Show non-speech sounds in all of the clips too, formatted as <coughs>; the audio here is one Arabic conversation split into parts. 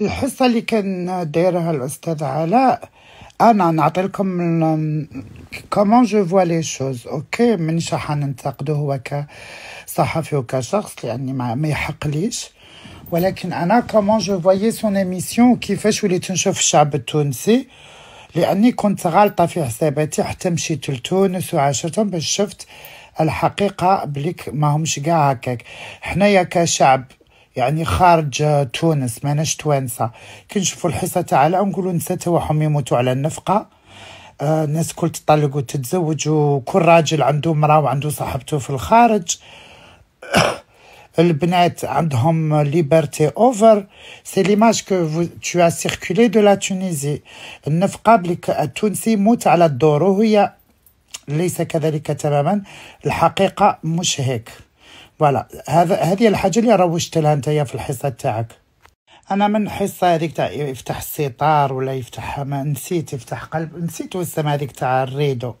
الحصه اللي كان دايرها الاستاذ علاء انا نعطي لكم كومون جو فوا لي شوز اوكي مانيش راح ننتقده هو كصحفي وكشخص لاني ما, ما يحقليش ولكن انا كومون جو فوايي سون ايميسيون كيفاش وليت نشوف الشعب التونسي لاني كنت غالطه في حساباتي حتى مشيت لتونس وعاشرتهم باش شفت الحقيقه بليك ماهمش كاع هكاك حنايا كشعب يعني خارج تونس ماناش توانسه كنشوفوا الحصه تعالى نقولوا النساء تاعهم يموتوا على النفقه آه، الناس كل تطلق وتتزوج وكل راجل عنده مراه وعنده صاحبته في الخارج <coughs> البنات عندهم ليبرتي اوفر سي ليماج كو تو ا سيركولي دو لا تونيزي النفقه بليك التونسي يموت على الدور وهي ليس كذلك تماما الحقيقه مش هيك فوالا هذا هذه الحاجه اللي روجت لها نتايا في الحصه تاعك انا من حصه هذيك تاع يفتح السيطار ولا يفتح ما نسيت يفتح قلب نسيت وسام هذيك تاع الريدو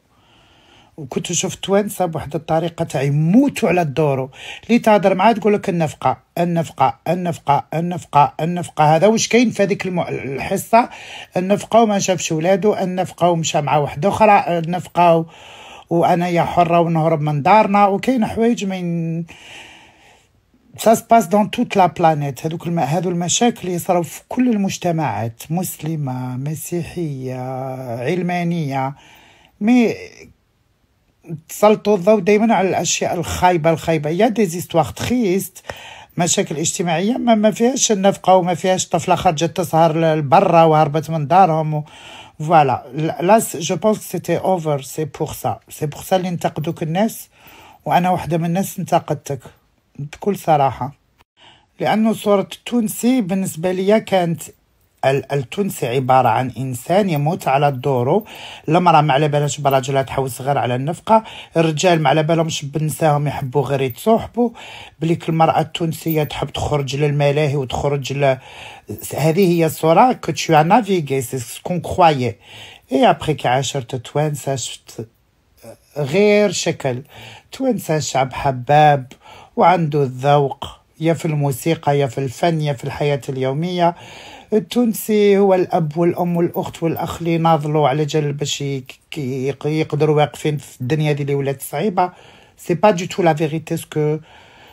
وكنت شفت توانسه بواحد الطريقه تاع يموتوا على الدورو اللي تهضر معاه تقول لك النفقه النفقه النفقه النفقه النفقه هذا واش كاين في هذيك الم... الحصه النفقه وما شافش ولادو النفقه ومشى مع واحدة اخرى النفقه و... وانا يا حره ونهرب من دارنا وكاين حوايج من سا سباس دون توت لا بلانيت هذوك الم... هذو المشاكل يصراو في كل المجتمعات مسلمه مسيحيه علمانيه مي تسلطوا الضوء دائما على الاشياء الخايبه الخايبه يا دي زيستواغ مشاكل اجتماعيه ما, ما فيهاش النفقه وما فيهاش طفله خرجت تسهر لبرا وهربت من دارهم و... فوالا لا جو بونس سيتي اوفر سي بوغ سا سي بوغ سا اللي انتقدوك الناس وانا واحده من الناس انتقدتك بكل صراحه لانه صوره التونسي بالنسبه ليا كانت التونسي عبارة عن إنسان يموت على الدورو المرأة ما على بالهاش براجلها تحوس غير على النفقة الرجال ما على بالهمش بنساهم يحبوا غير يتصاحبوا بليك المرأة التونسية تحب تخرج للملاهي وتخرج ل... هذه هي الصورة كنت نافيغي سي سكون كخوايي اي ابخي كي عاشرت التوانسة شفت غير شكل توانسة شعب حباب وعنده الذوق يا في الموسيقى يا في الفن يا في الحياة اليومية التونسي هو الأب والأم والأخت والأخ اللي ناضلوا على جال باش يقدروا واقفين في الدنيا دي اللي ولات صعيبة سي با دي تو لا فيغيتي سكو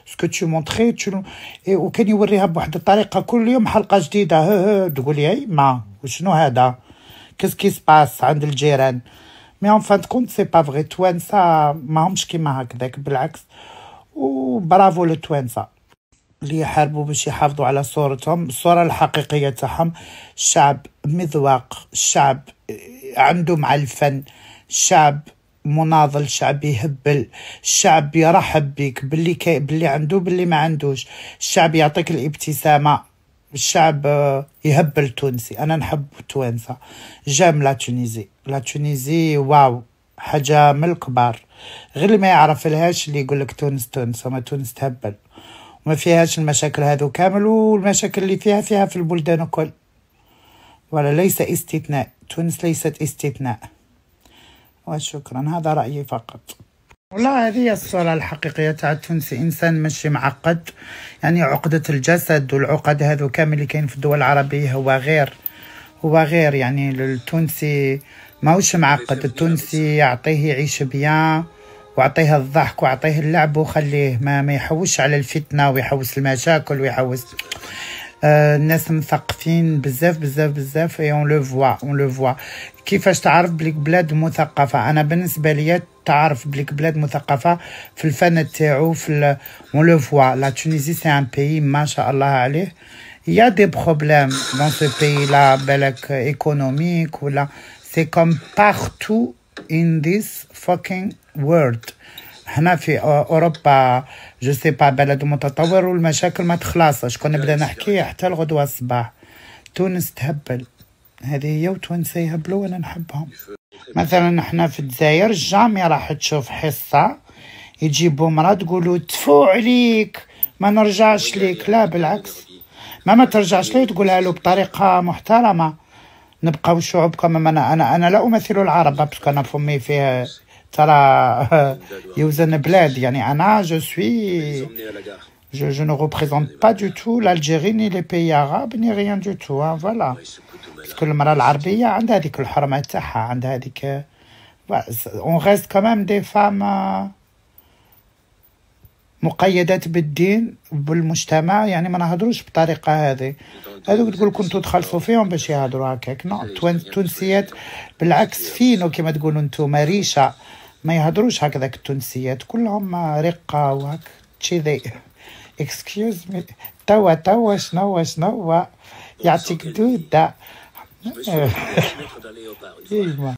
سكو تو مونتخي وكان يوريها بواحد الطريقة كل يوم حلقة جديدة تقول يا ما وشنو هذا كيس كي سباس عند الجيران مي اون فان كونت سي با فغي توانسة ماهمش كيما هكذاك بالعكس وبرافو للتوانسة اللي يحاربوا باش يحافظوا على صورتهم الصورة الحقيقية تاعهم شعب مذواق شعب آه، عنده مع الفن شعب مناضل شعب يهبل شعب يرحب بك باللي كي باللي عنده باللي ما عندوش الشعب يعطيك الابتسامه الشعب آه، يهبل تونسي انا نحب التوانسه جام لا تونيزي لا تونيزي واو حاجه من الكبار غير اللي ما يعرف لهاش اللي يقول لك تونس تونس وما تونس تهبل ما فيهاش المشاكل هذو كامل والمشاكل اللي فيها فيها في البلدان الكل ولا ليس استثناء تونس ليست استثناء وشكرا هذا رأيي فقط والله هذه الصورة الحقيقية تاع التونسي إنسان ماشي معقد يعني عقدة الجسد والعقد هذو كامل اللي كاين في الدول العربية هو غير هو غير يعني التونسي ماهوش معقد التونسي يعطيه يعيش بيان واعطيه الضحك واعطيه اللعب وخليه ما ما يحوش على الفتنه ويحوس المشاكل ويحوس آه الناس مثقفين بزاف بزاف بزاف اي اون لو فوا اون لو فوا كيفاش تعرف بليك بلاد مثقفه انا بالنسبه ليا تعرف بليك بلاد مثقفه في الفن تاعو في اون لو فوا لا تونيزي سي ان بيي ما شاء الله عليه يا دي بروبليم دون سو dans لا بلاك ايكونوميك ولا سي كوم بارتو comme partout in this fucking world هنا في اوروبا جو سي با بلد متطور والمشاكل ما تخلصش كنا بدنا نحكي حتى الغدوه الصباح تونس تهبل هذه هي وتونس يهبلوا وانا نحبهم مثلا احنا في الجزائر الجامعة راح تشوف حصة يجيبوا مرا تقولوا تفو عليك ما نرجعش ليك لا بالعكس ما ما ترجعش ليه تقولها له بطريقة محترمة نبقاو شعوب كما انا انا انا لا امثل العرب باسكو انا فمي فيه ترى يوزن بلاد يعني انا جو سوي جو ريبريزونت با دو تو لالجيري ني لي l'Algérie, عرب ني ريان دو تو فوالا du tout. العربية عندها هذيك الحرمة تاعها عندها هذيك اون ريست même دي فام مقيدات بالدين بالمجتمع يعني ما نهضروش بالطريقه هذه هذوك تقول كنتو تخلصوا فيهم باش يهضروا هكاك نو التونسيات بالعكس فينو كما تقولوا انتم ريشه ما يهضروش هكذاك التونسيات كلهم رقة وهك تشيذي اكسكيوز مي توا توا شنو شنو يعطيك دودة <laughs> ايوا